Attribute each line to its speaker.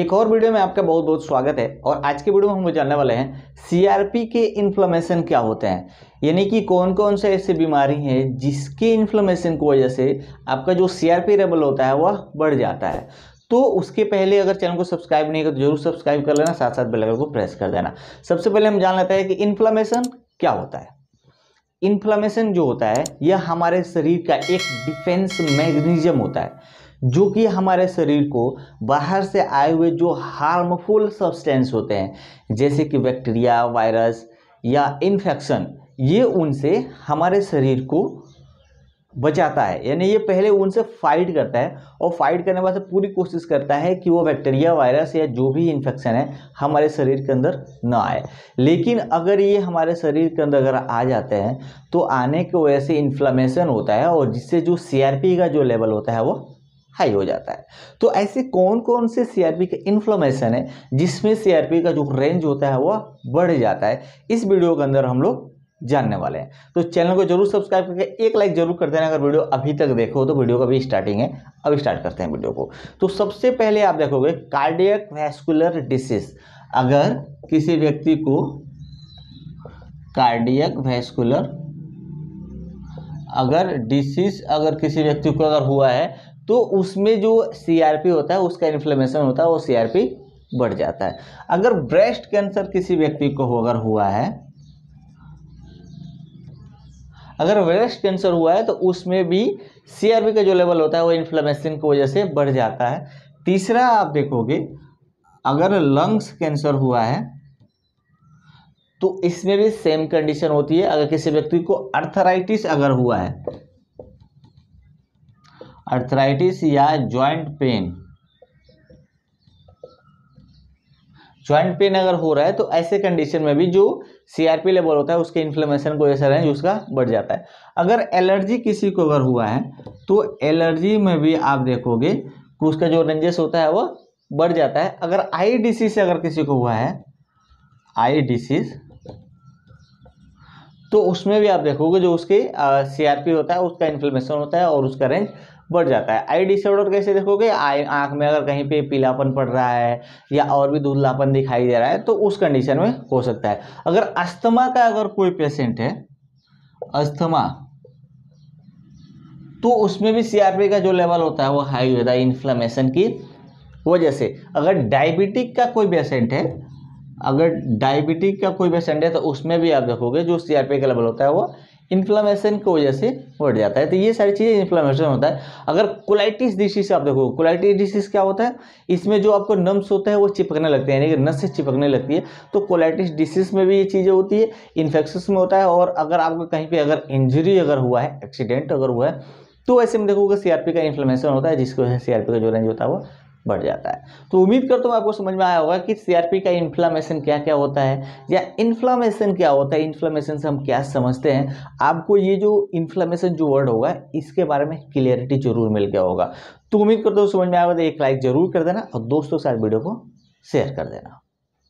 Speaker 1: एक और वीडियो में आपका बहुत बहुत स्वागत है और आज के वीडियो में हम जानने वाले हैं सीआरपी के इन्फ्लोमेशन क्या होते हैं यानी कि कौन कौन से ऐसे बीमारी हैं जिसके इन्फ्लोमेशन की वजह से आपका जो सीआरपी लेवल होता है वह बढ़ जाता है तो उसके पहले अगर चैनल को सब्सक्राइब नहीं कर तो जरूर सब्सक्राइब कर लेना साथ साथ बेलाइकन को प्रेस कर देना सबसे पहले हम जान लेते हैं कि इन्फ्लामेशन क्या होता है इन्फ्लामेशन जो होता है यह हमारे शरीर का एक डिफेंस मैग्नीजम होता है जो कि हमारे शरीर को बाहर से आए हुए जो हार्मफुल सब्सटेंस होते हैं जैसे कि बैक्टीरिया वायरस या इन्फेक्शन ये उनसे हमारे शरीर को बचाता है यानी ये पहले उनसे फाइट करता है और फाइट करने बाद पूरी कोशिश करता है कि वो बैक्टीरिया वायरस या जो भी इन्फेक्शन है हमारे शरीर के अंदर ना आए लेकिन अगर ये हमारे शरीर के अंदर अगर आ जाते हैं तो आने की वजह से इन्फ्लामेशन होता है और जिससे जो सी का जो लेवल होता है वो हाई हो जाता है तो ऐसे कौन कौन से सीआरपी के इन्फ्लोमेशन है जिसमें सीआरपी का जो रेंज होता है वह बढ़ जाता है इस वीडियो के अंदर हम लोग जानने वाले हैं तो चैनल को जरूर सब्सक्राइब करके एक लाइक जरूर कर देना अगर वीडियो अभी तक देखो तो वीडियो का भी स्टार्टिंग है अब स्टार्ट करते हैं वीडियो को तो सबसे पहले आप देखोगे कार्डियक वैस्कुलर डिसीज अगर किसी व्यक्ति को कार्डियक वैस्कुलर अगर डिसीज अगर किसी व्यक्ति को अगर हुआ है तो उसमें जो सी होता है उसका इन्फ्लेमेशन होता है वो सी बढ़ जाता है अगर ब्रेस्ट कैंसर किसी व्यक्ति को अगर हुआ है अगर ब्रेस्ट कैंसर हुआ है तो उसमें भी सी का जो लेवल होता है वो इन्फ्लेमेशन की वजह से बढ़ जाता है तीसरा आप देखोगे अगर लंग्स कैंसर हुआ है तो इसमें भी सेम कंडीशन होती है अगर किसी व्यक्ति को अर्थराइटिस अगर हुआ है अर्थराइटिस या ज्वाइंट पेन ज्वाइंट पेन अगर हो रहा है तो ऐसे कंडीशन में भी जो सीआरपी लेवल होता है उसके इन्फ्लेमेशन को ऐसा रहें उसका बढ़ जाता है अगर एलर्जी किसी को अगर हुआ है तो एलर्जी में भी आप देखोगे कि उसका जो रेंजेस होता है वह बढ़ जाता है अगर आई डिसीज से अगर किसी को हुआ है आई डिसीज तो उसमें भी आप देखोगे जो उसके सीआरपी होता है उसका इन्फ्लेमेशन होता है और उसका रेंज बढ़ जाता है आई डिसऑर्डर कैसे देखोगे आई आँख में अगर कहीं पे पीलापन पड़ रहा है या और भी धुंधलापन दिखाई दे रहा है तो उस कंडीशन में हो सकता है अगर अस्थमा का अगर कोई पेशेंट है अस्थमा तो उसमें भी सीआरपी का जो लेवल होता है वो हाई होता है इन्फ्लामेशन की वजह से अगर डायबिटिक का कोई पेशेंट है अगर डायबिटिक का कोई पेशेंट है तो उसमें भी आप देखोगे जो सीआरपी का लेवल होता है वो इन्फ्लामेशन की वजह से बढ़ जाता है तो ये सारी चीज़ें इन्फ्लामेशन होता है अगर कोलाइटिस डिसीज आप देखो कोलाइटिस डिसीज क्या होता है इसमें जो आपको नम्स होता है वो चिपकने लगते हैं यानी कि नस से चिपकने लगती है तो कोलाइटिस डिसीज में भी ये चीज़ें होती है इन्फेक्शन में होता है और अगर आपको कहीं पर अगर इंजरी अगर हुआ है एक्सीडेंट अगर हुआ है तो ऐसे में देखोगे सीआरपी का इन्फ्लामेशन होता है जिसकी वजह से सीआरपी का जो रेंज होता है वो बढ़ जाता है तो उम्मीद करता हूँ आपको समझ में आया होगा कि सीआरपी का इन्फ्लामेशन क्या क्या होता है या इन्फ्लामेशन क्या होता है इन्फ्लामेशन से हम क्या समझते हैं आपको ये जो इन्फ्लामेशन जो वर्ड होगा इसके बारे में क्लियरिटी जरूर मिल गया होगा तो उम्मीद करता हूँ समझ में आया होगा तो एक लाइक जरूर कर देना और दोस्तों के साथ वीडियो को शेयर कर देना